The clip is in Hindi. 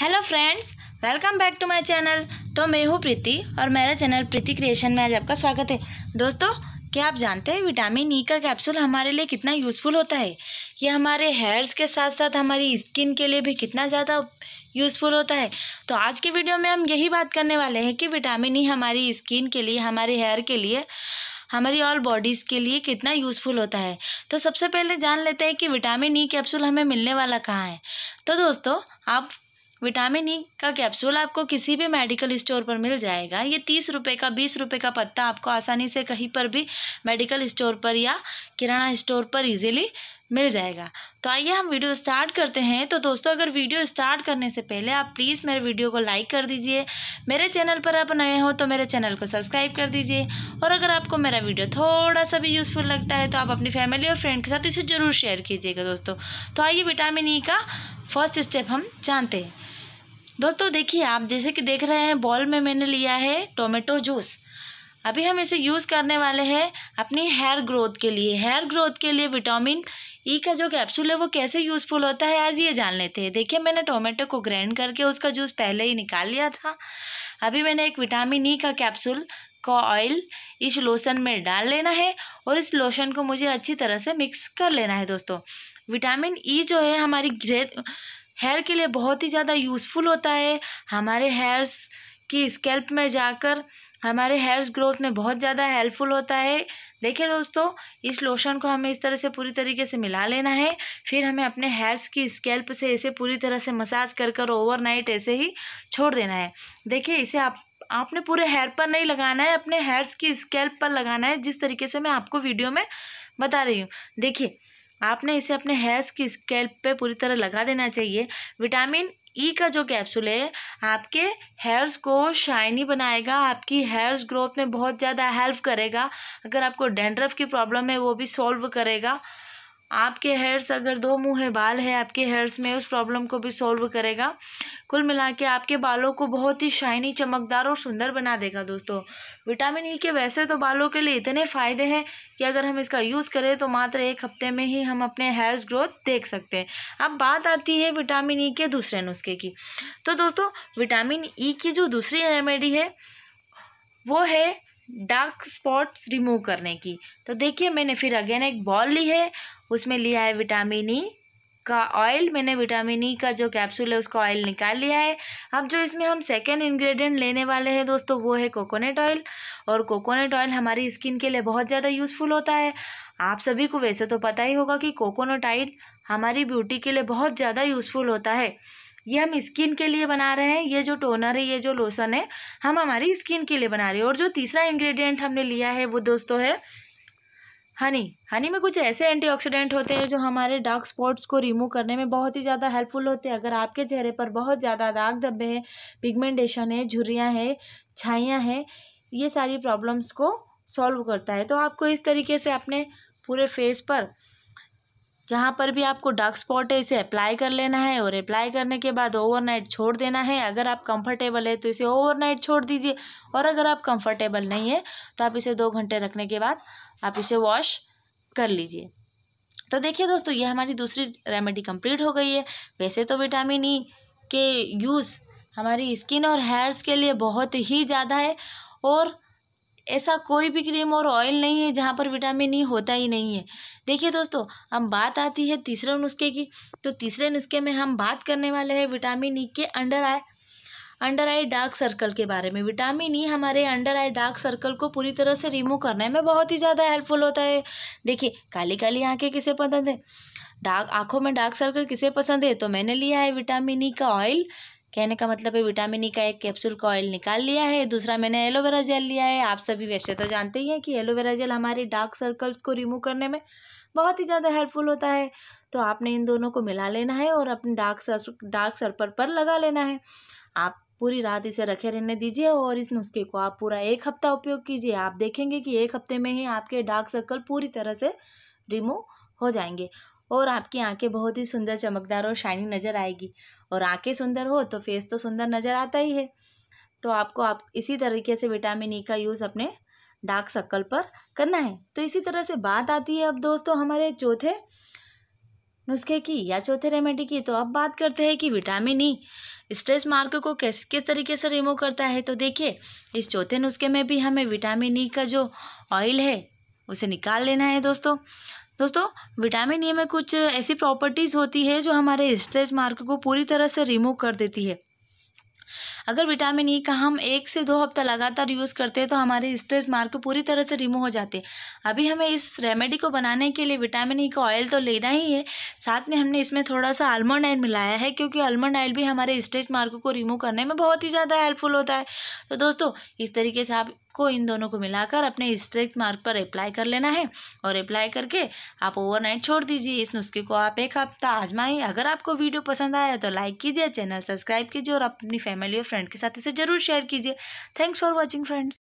hello friends welcome back to my channel तो मैं हूँ प्रीति और मेरा चैनल प्रीति क्रिएशन में आज आपका स्वागत है दोस्तों क्या आप जानते हैं विटामिन ई e का कैप्सूल हमारे लिए कितना यूज़फुल होता है ये हमारे हेयर्स के साथ साथ हमारी स्किन के लिए भी कितना ज़्यादा यूज़फुल होता है तो आज के वीडियो में हम यही बात करने वाले हैं कि विटामिन ई e हमारी स्किन के लिए हमारे हेयर के लिए हमारी ऑल बॉडीज़ के लिए कितना यूज़फुल होता है तो सबसे पहले जान लेते हैं कि विटामिन ई कैप्सूल हमें मिलने वाला कहाँ है तो दोस्तों आप विटामिन ई e का कैप्सूल आपको किसी भी मेडिकल स्टोर पर मिल जाएगा ये तीस रुपये का बीस रुपये का पत्ता आपको आसानी से कहीं पर भी मेडिकल स्टोर पर या किराना स्टोर पर ईजिली मिल जाएगा तो आइए हम वीडियो स्टार्ट करते हैं तो दोस्तों अगर वीडियो स्टार्ट करने से पहले आप प्लीज़ मेरे वीडियो को लाइक कर दीजिए मेरे चैनल पर आप नए हो तो मेरे चैनल को सब्सक्राइब कर दीजिए और अगर आपको मेरा वीडियो थोड़ा सा भी यूज़फुल लगता है तो आप अपनी फैमिली और फ्रेंड के साथ इसे ज़रूर शेयर कीजिएगा दोस्तों तो आइए विटामिन ई e का फर्स्ट स्टेप हम जानते हैं दोस्तों देखिए आप जैसे कि देख रहे हैं बॉल में मैंने लिया है टोमेटो जूस अभी हम इसे यूज़ करने वाले हैं अपनी हेयर ग्रोथ के लिए हेयर ग्रोथ के लिए विटामिन ई का जो कैप्सूल है वो कैसे यूज़फुल होता है आज ये जान लेते हैं देखिए मैंने टोमेटो को ग्राइंड करके उसका जूस पहले ही निकाल लिया था अभी मैंने एक विटामिन ई का कैप्सूल का ऑयल इस लोशन में डाल लेना है और इस लोशन को मुझे अच्छी तरह से मिक्स कर लेना है दोस्तों विटामिन ई e जो है हमारी हेयर के लिए बहुत ही ज़्यादा यूज़फुल होता है हमारे हेयर्स की स्कैल्प में जाकर हमारे हेयर्स ग्रोथ में बहुत ज़्यादा हेल्पफुल होता है देखिए दोस्तों इस लोशन को हमें इस तरह से पूरी तरीके से मिला लेना है फिर हमें अपने हेयर्स की स्कैल्प से इसे पूरी तरह से मसाज कर कर ओवरनाइट ऐसे ही छोड़ देना है देखिए इसे आप आपने पूरे हेयर पर नहीं लगाना है अपने हेयर्स की स्कैल्प पर लगाना है जिस तरीके से मैं आपको वीडियो में बता रही हूँ देखिए आपने इसे अपने हेयर्स की स्केल्प पे पूरी तरह लगा देना चाहिए विटामिन ई e का जो कैप्सूल है आपके हेयर्स को शाइनी बनाएगा आपकी हेयर्स ग्रोथ में बहुत ज़्यादा हेल्प करेगा अगर आपको डेंड्रफ की प्रॉब्लम है वो भी सॉल्व करेगा आपके हेयर्स अगर दो मुँह है बाल है आपके हेयर्स में उस प्रॉब्लम को भी सॉल्व करेगा कुल मिला के आपके बालों को बहुत ही शाइनी चमकदार और सुंदर बना देगा दोस्तों विटामिन ई e के वैसे तो बालों के लिए इतने फ़ायदे हैं कि अगर हम इसका यूज़ करें तो मात्र एक हफ्ते में ही हम अपने हेयर्स ग्रोथ देख सकते हैं अब बात आती है विटामिन ई e के दूसरे नुस्खे की तो दोस्तों विटामिन ई e की जो दूसरी रेमेडी है वो है डार्क स्पॉट रिमूव करने की तो देखिए मैंने फिर अगेन एक बॉल ली है उसमें लिया है विटामिन ई का ऑयल मैंने विटामिन ई e का जो कैप्सूल है उसका ऑयल निकाल लिया है अब जो इसमें हम सेकेंड इंग्रेडिएंट लेने वाले हैं दोस्तों वो है कोकोनट ऑयल और कोकोनट ऑयल हमारी स्किन के लिए बहुत ज़्यादा यूज़फुल होता है आप सभी को वैसे तो पता ही होगा कि कोकोनट ऑयल हमारी ब्यूटी के लिए बहुत ज़्यादा यूज़फुल होता है ये हम स्किन के लिए बना रहे हैं ये जो टोनर है ये जो लोशन है हम हमारी स्किन के लिए बना रहे हैं और जो तीसरा इंग्रेडिएंट हमने लिया है वो दोस्तों है हनी हनी में कुछ ऐसे एंटीऑक्सीडेंट होते हैं जो हमारे डार्क स्पॉट्स को रिमूव करने में बहुत ही ज़्यादा हेल्पफुल होते हैं अगर आपके चेहरे पर बहुत ज़्यादा दाग धब्बे हैं पिगमेंटेशन है झुरियाँ हैं छाइयाँ हैं ये सारी प्रॉब्लम्स को सॉल्व करता है तो आपको इस तरीके से अपने पूरे फेस पर जहाँ पर भी आपको डार्क स्पॉट है इसे अप्लाई कर लेना है और अप्लाई करने के बाद ओवरनाइट छोड़ देना है अगर आप कंफर्टेबल है तो इसे ओवरनाइट छोड़ दीजिए और अगर आप कंफर्टेबल नहीं है तो आप इसे दो घंटे रखने के बाद आप इसे वॉश कर लीजिए तो देखिए दोस्तों ये हमारी दूसरी रेमेडी कंप्लीट हो गई है वैसे तो विटामिन ई e के यूज़ हमारी स्किन और हेयर्स के लिए बहुत ही ज़्यादा है और ऐसा कोई भी क्रीम और ऑयल नहीं है जहाँ पर विटामिन ई e होता ही नहीं है देखिए दोस्तों हम बात आती है तीसरे नुस्खे की तो तीसरे नुस्खे में हम बात करने वाले हैं विटामिन ई e के under eye under eye dark circle के बारे में विटामिन ई e हमारे अंडर आई डार्क सर्कल को पूरी तरह से रिमूव करने में बहुत ही ज़्यादा हेल्पफुल होता है देखिए काली काली आँखें किसे पसंद है डार्क आँखों में डार्क सर्कल किसे पसंद है तो मैंने लिया है विटामिन ई e का ऑयल कहने का मतलब है विटामिन ई e का एक कैप्सूल का ऑयल निकाल लिया है दूसरा मैंने एलोवेरा जेल लिया है आप सभी वैसे तो जानते ही हैं कि एलोवेरा जेल हमारे डार्क सर्कल्स को रिमूव करने में बहुत ही ज़्यादा हेल्पफुल होता है तो आपने इन दोनों को मिला लेना है और अपने डार्क सर्क डार्क सर्कल पर लगा लेना है आप पूरी रात इसे रखे रहने दीजिए और इस नुस्खे को आप पूरा एक हफ्ता उपयोग कीजिए आप देखेंगे कि एक हफ्ते में ही आपके डार्क सर्कल पूरी तरह से रिमूव हो जाएंगे और आपकी आंखें बहुत ही सुंदर चमकदार और शाइनिंग नज़र आएगी और आंखें सुंदर हो तो फेस तो सुंदर नज़र आता ही है तो आपको आप इसी तरीके से विटामिन ई e का यूज़ अपने डार्क सर्कल पर करना है तो इसी तरह से बात आती है अब दोस्तों हमारे चौथे नुस्खे की या चौथे रेमेडी की तो अब बात करते हैं कि विटामिन ई स्ट्रेस मार्क को किस किस तरीके से रिमूव करता है तो देखिए इस चौथे नुस्खे में भी हमें विटामिन ई e का जो ऑयल है उसे निकाल लेना है दोस्तों दोस्तों विटामिन ई e में कुछ ऐसी प्रॉपर्टीज़ होती है जो हमारे स्ट्रेस मार्क को पूरी तरह से रिमूव कर देती है अगर विटामिन ई e का हम एक से दो हफ्ता लगातार यूज़ करते हैं तो हमारे स्ट्रेस मार्क पूरी तरह से रिमूव हो जाते हैं अभी हमें इस रेमेडी को बनाने के लिए विटामिन ई e का ऑयल तो लेना ही है साथ में हमने इसमें थोड़ा सा आलमंड ऑयल मिलाया है क्योंकि आलमंड ऑयल भी हमारे स्ट्रेस मार्क को रिमूव करने में बहुत ही ज़्यादा हेल्पफुल होता है तो दोस्तों इस तरीके से आप को इन दोनों को मिलाकर अपने स्ट्रेच मार्क पर अप्लाई कर लेना है और अप्लाई करके आप ओवरनाइट छोड़ दीजिए इस नुस्खे को आप एक हफ्ता आजमाएं अगर आपको वीडियो पसंद आया तो लाइक कीजिए चैनल सब्सक्राइब कीजिए और अपनी फैमिली और फ्रेंड फ्रेंड के साथ इसे ज़रूर शेयर कीजिए थैंक्स फॉर वॉचिंग फ्रेंड्स